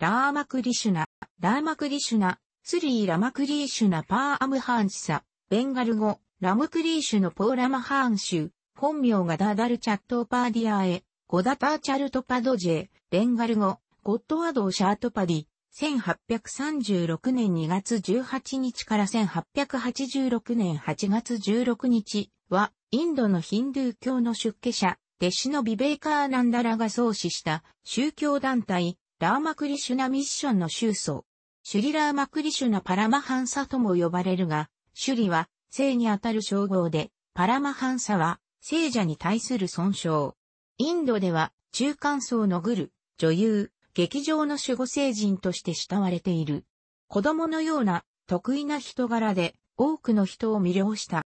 ラーマクリシュナ、ラーマクリシュナ、スリーラマクリーシュナパーアムハンシサ、ベンガル語、ラムクリーシュのポーラマハーン州、本名がダダルチャットパーディアエ、ゴダターチャルトパドジェ、ベンガル語、ゴッドワドーシャートパディ、1836年2月18日から1886年8月16日は、インドのヒンドゥー教の出家者、弟子のビベーカーナンダラが創始した宗教団体、ラーマクリシュナミッションの宗祖、シュリラーマクリシュナパラマハンサとも呼ばれるが、シュリは、聖にあたる称号で、パラマハンサは、聖者に対する損傷。インドでは、中間層のグル、女優、劇場の守護聖人として慕われている。子供のような、得意な人柄で、多くの人を魅了した。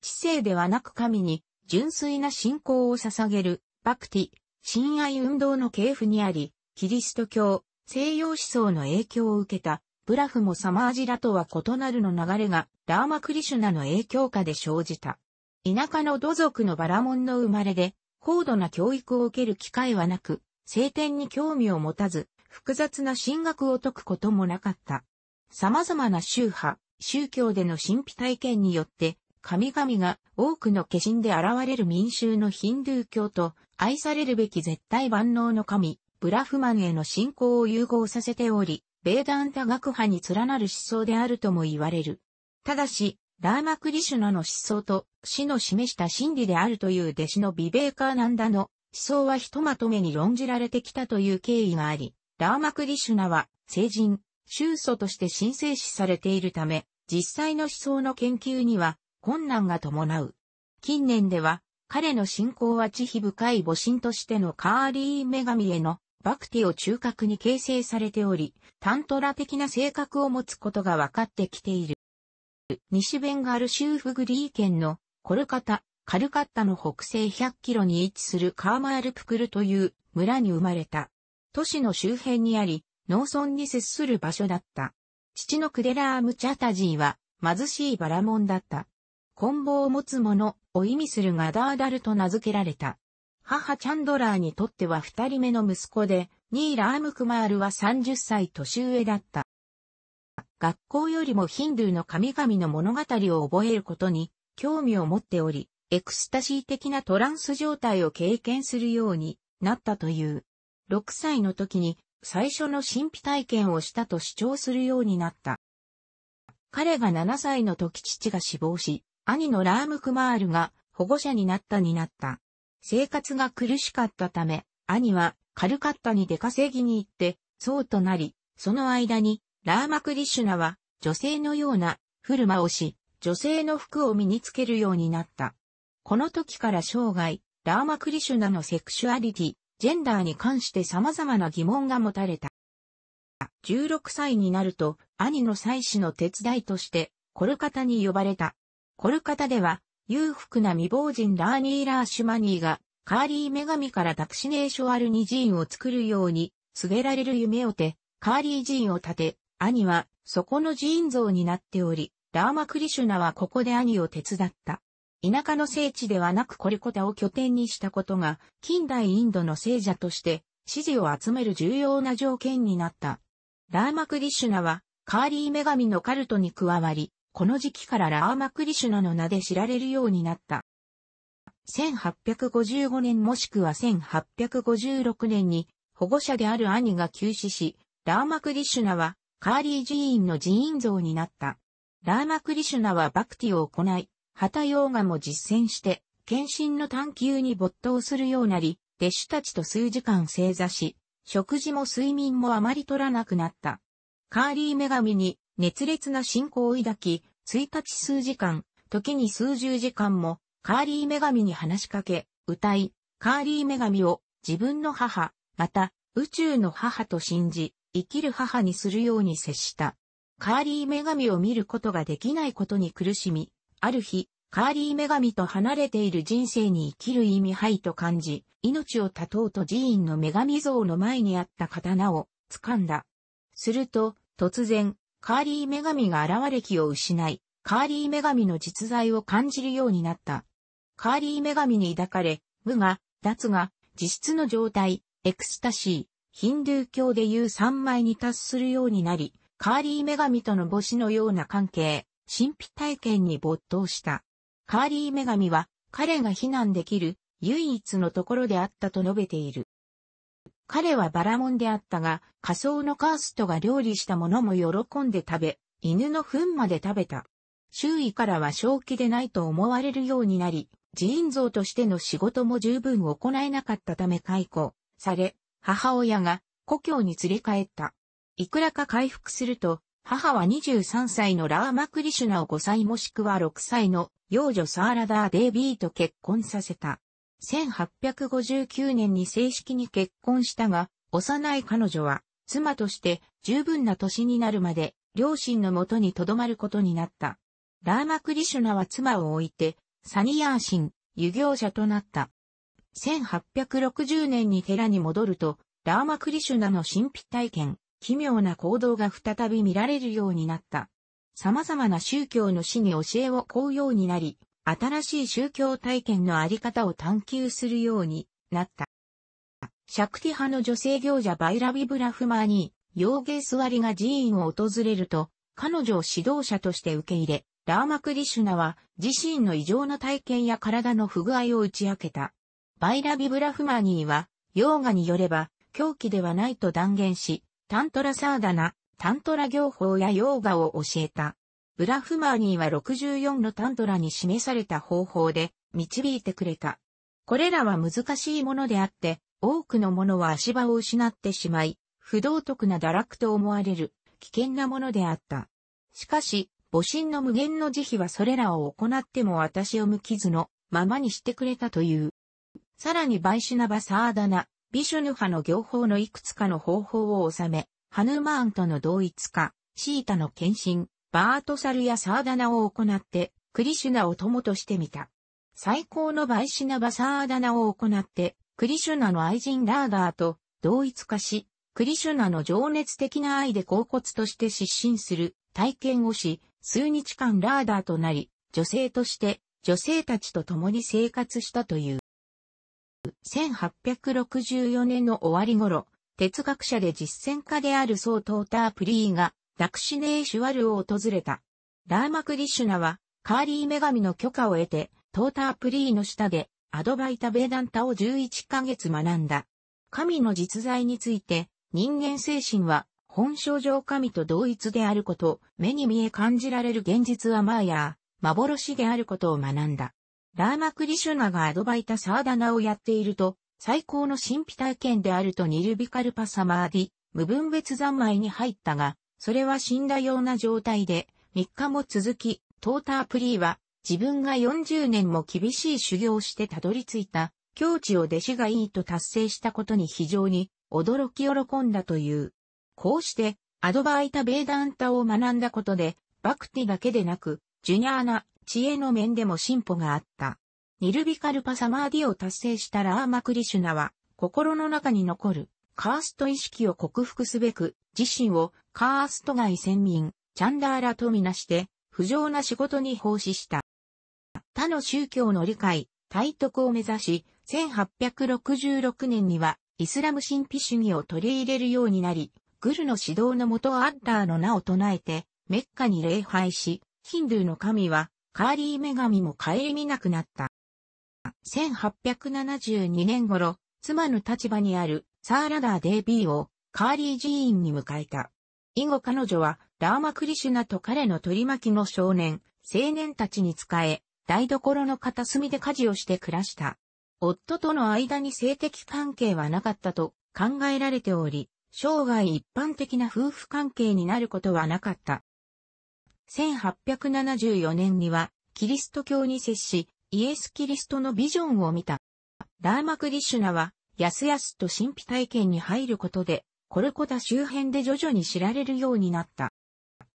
知性ではなく神に、純粋な信仰を捧げる、バクティ、親愛運動の系譜にあり、キリスト教、西洋思想の影響を受けた、ブラフもサマージラとは異なるの流れが、ラーマクリシュナの影響下で生じた。田舎の土族のバラモンの生まれで、高度な教育を受ける機会はなく、聖典に興味を持たず、複雑な神学を解くこともなかった。様々な宗派、宗教での神秘体験によって、神々が多くの化身で現れる民衆のヒンドゥー教と愛されるべき絶対万能の神、ブラフマンへの信仰を融合させており、ベーダンタ学派に連なる思想であるとも言われる。ただし、ラーマクリシュナの思想と死の示した真理であるという弟子のビベーカーナンダの思想はひとまとめに論じられてきたという経緯があり、ラーマクリシュナは聖人、宗祖として神聖視されているため、実際の思想の研究には困難が伴う。近年では、彼の信仰は慈悲深い母神としてのカーリー女神へのバクティを中核に形成されており、タントラ的な性格を持つことが分かってきている。西ベンガル州フグリー県のコルカタ、カルカッタの北西100キロに位置するカーマールプクルという村に生まれた。都市の周辺にあり、農村に接する場所だった。父のクデラームチャタジーは貧しいバラモンだった。棍棒を持つ者を意味するガダーダルと名付けられた。母チャンドラーにとっては二人目の息子で、ニーラ・アムクマールは30歳年上だった。学校よりもヒンドゥーの神々の物語を覚えることに興味を持っており、エクスタシー的なトランス状態を経験するようになったという。6歳の時に最初の神秘体験をしたと主張するようになった。彼が7歳の時父が死亡し、兄のラームクマールが保護者になったになった。生活が苦しかったため、兄はカルカッタに出稼ぎに行って、そうとなり、その間に、ラーマクリシュナは、女性のような、振る舞をし、女性の服を身につけるようになった。この時から生涯、ラーマクリシュナのセクシュアリティ、ジェンダーに関して様々な疑問が持たれた。16歳になると、兄の妻子の手伝いとして、コルカタに呼ばれた。コルカタでは、裕福な未亡人ラーニー・ラーシュマニーが、カーリー女神からタクシネーショアルニジーンを作るように、告げられる夢をて、カーリー寺院を建て、兄は、そこの寺院像になっており、ラーマクリシュナはここで兄を手伝った。田舎の聖地ではなくコリコタを拠点にしたことが、近代インドの聖者として、支持を集める重要な条件になった。ラーマクリシュナは、カーリー女神のカルトに加わり、この時期からラーマクリシュナの名で知られるようになった。1855年もしくは1856年に保護者である兄が急死し、ラーマクリシュナはカーリー寺院の寺院像になった。ラーマクリシュナはバクティを行い、旗ヨーガも実践して、献身の探求に没頭するようなり、弟子たちと数時間正座し、食事も睡眠もあまり取らなくなった。カーリー女神に熱烈な信仰を抱き、一日数時間、時に数十時間も、カーリー女神に話しかけ、歌い、カーリー女神を自分の母、また宇宙の母と信じ、生きる母にするように接した。カーリー女神を見ることができないことに苦しみ、ある日、カーリー女神と離れている人生に生きる意味はいと感じ、命を絶とうと寺院の女神像の前にあった刀を掴んだ。すると、突然、カーリー女神が現れ気を失い、カーリー女神の実在を感じるようになった。カーリー女神に抱かれ、無が、脱が、自質の状態、エクスタシー、ヒンドゥー教でいう三枚に達するようになり、カーリー女神との母子のような関係、神秘体験に没頭した。カーリー女神は、彼が避難できる、唯一のところであったと述べている。彼はバラモンであったが、仮想のカーストが料理したものも喜んで食べ、犬の糞まで食べた。周囲からは正気でないと思われるようになり、寺院像としての仕事も十分行えなかったため解雇され、母親が故郷に連れ帰った。いくらか回復すると、母は23歳のラーマクリシュナを5歳もしくは6歳の幼女サーラダー・デイビーと結婚させた。1859年に正式に結婚したが、幼い彼女は、妻として十分な年になるまで、両親のもとに留まることになった。ラーマクリシュナは妻を置いて、サニヤーシン、湯行者となった。1860年に寺に戻ると、ラーマクリシュナの神秘体験、奇妙な行動が再び見られるようになった。様々な宗教の死に教えを請うようになり、新しい宗教体験のあり方を探求するようになった。シャクティ派の女性行者バイラビブラフマーニー、ヨーゲースワリが寺院を訪れると、彼女を指導者として受け入れ、ラーマクリシュナは自身の異常な体験や体の不具合を打ち明けた。バイラビブラフマーニーは、ヨーガによれば、狂気ではないと断言し、タントラサーダナ、タントラ行法やヨーガを教えた。ブラフマーニーは64のタントラに示された方法で導いてくれた。これらは難しいものであって、多くのものは足場を失ってしまい、不道徳な堕落と思われる危険なものであった。しかし、母神の無限の慈悲はそれらを行っても私を無傷のままにしてくれたという。さらにバイシュナバサーダナ、ビシュヌ派の行法のいくつかの方法を収め、ハヌーマーンとの同一化、シータの献身、バートサルやサーダナを行って、クリシュナを友としてみた。最高のバイシナバサーダナを行って、クリシュナの愛人ラーガーと同一化し、クリシュナの情熱的な愛で甲骨として失神する体験をし、数日間ラーダーとなり、女性として女性たちと共に生活したという。1864年の終わり頃、哲学者で実践家であるソートータープリーがダクシネーシュワルを訪れた。ラーマクリシュナは、カーリー女神の許可を得て、トータープリーの下で、アドバイタ・ベーダンタを11ヶ月学んだ。神の実在について、人間精神は、本性上神と同一であること、目に見え感じられる現実はマーヤー、幻であることを学んだ。ラーマクリシュナがアドバイタ・サーダナをやっていると、最高の神秘体験であるとニルビカルパサマーディ、無分別三昧に入ったが、それは死んだような状態で、3日も続き、トータープリーは、自分が40年も厳しい修行をしてたどり着いた、境地を弟子がいいと達成したことに非常に、驚き喜んだという。こうして、アドバイタ・ベーダンタを学んだことで、バクティだけでなく、ジュニャーナ、知恵の面でも進歩があった。ニルビカルパサマーディを達成したラーマクリシュナは、心の中に残る、カースト意識を克服すべく、自身をカースト外先民、チャンダーラとみなして、不浄な仕事に奉仕した。他の宗教の理解、体得を目指し、1866年には、イスラム神秘主義を取り入れるようになり、グルの指導のもとアッダーの名を唱えて、メッカに礼拝し、ヒンドゥーの神は、カーリー女神も顧みなくなった。1872年頃、妻の立場にあるサーラダー・デービーをカーリー寺院に迎えた。以後彼女は、ラーマクリシュナと彼の取り巻きの少年、青年たちに仕え、台所の片隅で家事をして暮らした。夫との間に性的関係はなかったと考えられており、生涯一般的な夫婦関係になることはなかった。1874年には、キリスト教に接し、イエス・キリストのビジョンを見た。ラーマクリシュナは、やすやすと神秘体験に入ることで、コルコタ周辺で徐々に知られるようになった。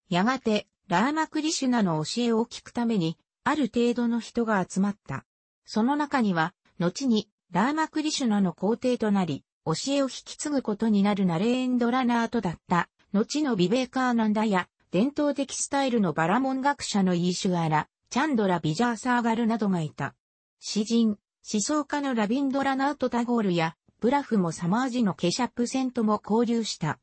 やがて、ラーマクリシュナの教えを聞くために、ある程度の人が集まった。その中には、後に、ラーマクリシュナの皇帝となり、教えを引き継ぐことになるナレーンドラナートだった、後のビベーカーナンダや、伝統的スタイルのバラモン学者のイーシュアラ、チャンドラ・ビジャーサーガルなどがいた。詩人、思想家のラビンドラナート・タゴールや、ブラフもサマージのケシャップ戦とも交流した。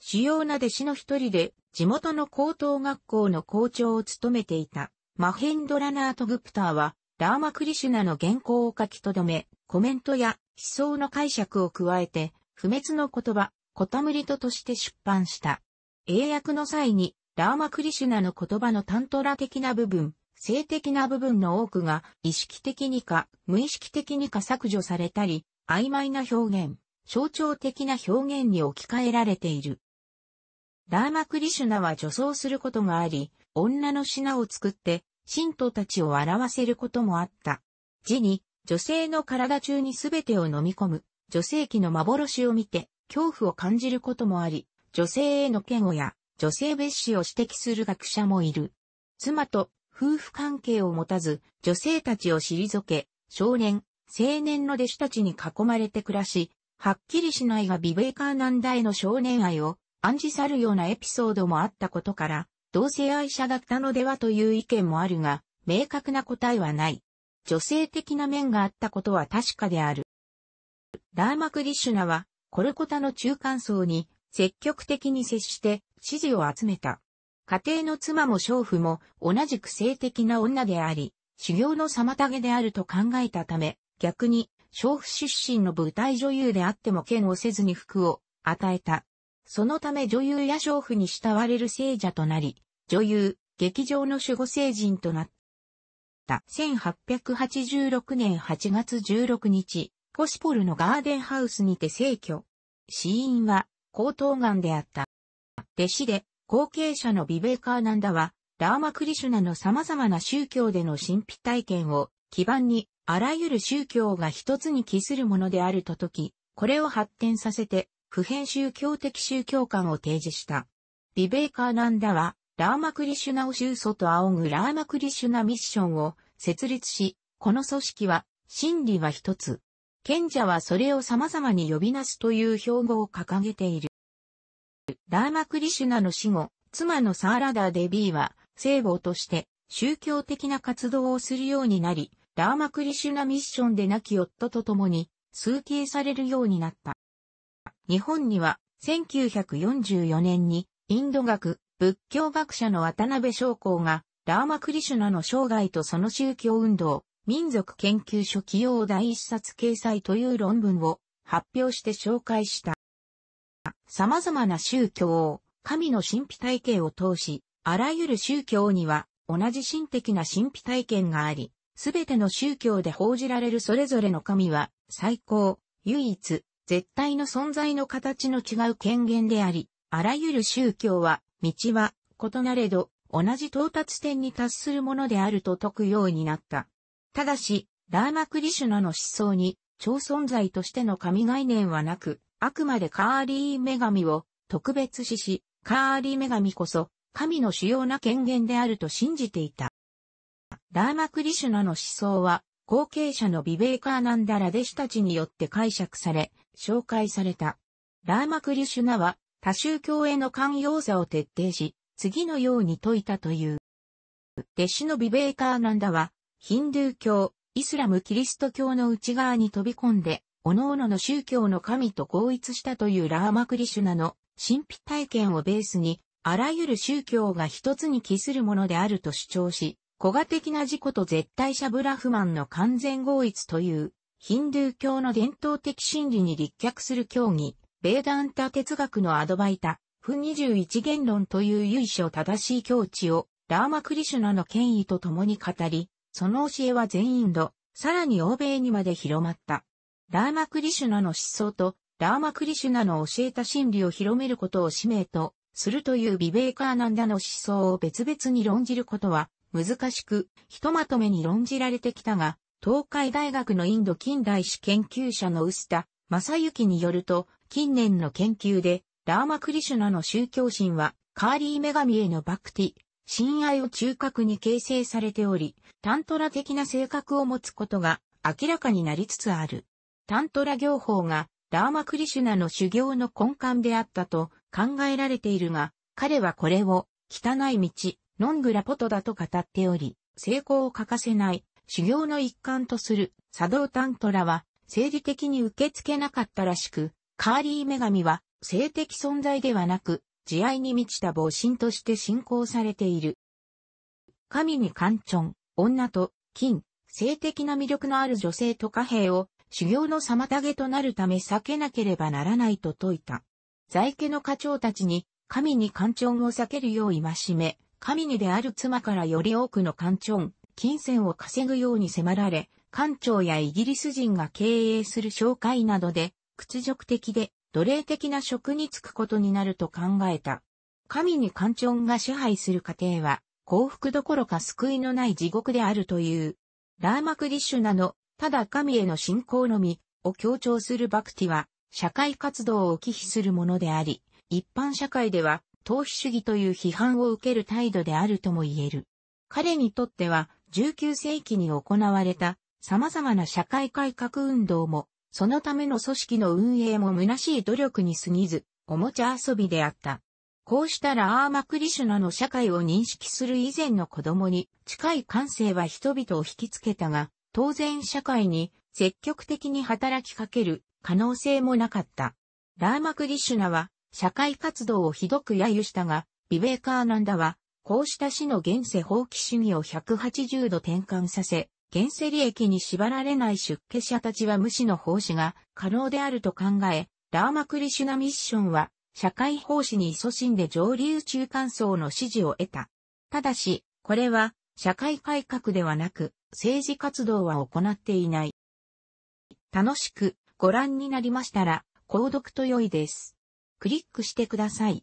主要な弟子の一人で、地元の高等学校の校長を務めていた、マヘンドラナート・グプターは、ラーマ・クリシュナの原稿を書き留め、コメントや思想の解釈を加えて、不滅の言葉、コタムリトとして出版した。英訳の際に、ラーマ・クリシュナの言葉のタントラ的な部分、性的な部分の多くが意識的にか無意識的にか削除されたり、曖昧な表現、象徴的な表現に置き換えられている。ラーマクリシュナは女装することがあり、女の品を作って、信徒たちを表せることもあった。字に、女性の体中に全てを飲み込む、女性器の幻を見て、恐怖を感じることもあり、女性への嫌悪や、女性蔑視を指摘する学者もいる。妻と夫婦関係を持たず、女性たちを退け、少年、青年の弟子たちに囲まれて暮らし、はっきりしないがビベイカーナンダへの少年愛を暗示さるようなエピソードもあったことから、同性愛者だったのではという意見もあるが、明確な答えはない。女性的な面があったことは確かである。ラーマクリシュナは、コルコタの中間層に積極的に接して支持を集めた。家庭の妻も娼婦も同じく性的な女であり、修行の妨げであると考えたため、逆に、娼婦出身の舞台女優であっても剣をせずに服を与えた。そのため女優や娼婦に慕われる聖者となり、女優、劇場の守護聖人となった。1886年8月16日、ポシポルのガーデンハウスにて逝去。死因は、喉頭癌であった。弟子で、後継者のビベーカーナンダは、ラーマクリシュナの様々な宗教での神秘体験を基盤にあらゆる宗教が一つに帰するものであると説き、これを発展させて、普遍宗教的宗教観を提示した。ビベーカーナンダは、ラーマクリシュナを宗祖と仰ぐラーマクリシュナミッションを設立し、この組織は、真理は一つ。賢者はそれを様々に呼びなすという標語を掲げている。ラーマクリシュナの死後、妻のサーラダーデビーは、聖母として宗教的な活動をするようになり、ラーマクリシュナミッションで亡き夫と共に、崇敬されるようになった。日本には、1944年に、インド学、仏教学者の渡辺将光が、ラーマクリシュナの生涯とその宗教運動、民族研究所起用第一冊掲載という論文を発表して紹介した。様々な宗教を、神の神秘体系を通し、あらゆる宗教には同じ神的な神秘体験があり、すべての宗教で報じられるそれぞれの神は、最高、唯一、絶対の存在の形の違う権限であり、あらゆる宗教は、道は、異なれど、同じ到達点に達するものであると説くようになった。ただし、ラーマクリシュナの思想に、超存在としての神概念はなく、あくまでカーリー女神を特別視し、カーリー女神こそ、神の主要な権限であると信じていた。ラーマクリシュナの思想は、後継者のビベーカーナンダラ弟子たちによって解釈され、紹介された。ラーマクリシュナは、他宗教への寛容さを徹底し、次のように説いたという。弟子のビベーカーナンダは、ヒンドゥー教、イスラム・キリスト教の内側に飛び込んで、各々の宗教の神と合一したというラーマクリシュナの神秘体験をベースに、あらゆる宗教が一つに帰するものであると主張し、古賀的な事故と絶対者ブラフマンの完全合一という、ヒンドゥー教の伝統的真理に立脚する教義、ベーダンタ哲学のアドバイタ、不21言論という由緒正しい境地を、ラーマクリシュナの権威と共に語り、その教えは全インド、さらに欧米にまで広まった。ラーマクリシュナの思想と、ラーマクリシュナの教えた真理を広めることを使命と、するというビベーカーナンダの思想を別々に論じることは、難しく、ひとまとめに論じられてきたが、東海大学のインド近代史研究者の臼田正幸によると、近年の研究で、ラーマクリシュナの宗教心は、カーリー女神へのバクティ、親愛を中核に形成されており、タントラ的な性格を持つことが明らかになりつつある。タントラ行法が、ラーマクリシュナの修行の根幹であったと考えられているが、彼はこれを、汚い道、ノングラポトだと語っており、成功を欠かせない修行の一環とする作動タントラは政治的に受け付けなかったらしく、カーリー女神は性的存在ではなく、慈愛に満ちた母神として信仰されている。神にカン女と、金、性的な魅力のある女性と貨幣を、修行の妨げとなるため避けなければならないと説いた。在家の課長たちに、神に官ンを避けるよう戒め、神にである妻からより多くの官庁、金銭を稼ぐように迫られ、官庁やイギリス人が経営する商会などで、屈辱的で奴隷的な職に就くことになると考えた。神に官庁が支配する過程は、幸福どころか救いのない地獄であるという。ラーマクディシュなの、ただ神への信仰のみ、を強調するバクティは、社会活動を忌避するものであり、一般社会では、逃避主義という批判を受ける態度であるとも言える。彼にとっては、19世紀に行われた様々な社会改革運動も、そのための組織の運営も虚しい努力に過ぎず、おもちゃ遊びであった。こうしたラーマクリシュナの社会を認識する以前の子供に近い感性は人々を引きつけたが、当然社会に積極的に働きかける可能性もなかった。ラーマクリシュナは社会活動をひどく揶揄したが、ビベーカーナンダは、こうした死の現世放棄主義を180度転換させ、現世利益に縛られない出家者たちは無視の奉仕が可能であると考え、ラーマクリシュナミッションは、社会奉仕に勤しんで上流中間層の支持を得た。ただし、これは、社会改革ではなく、政治活動は行っていない。楽しくご覧になりましたら、購読と良いです。クリックしてください。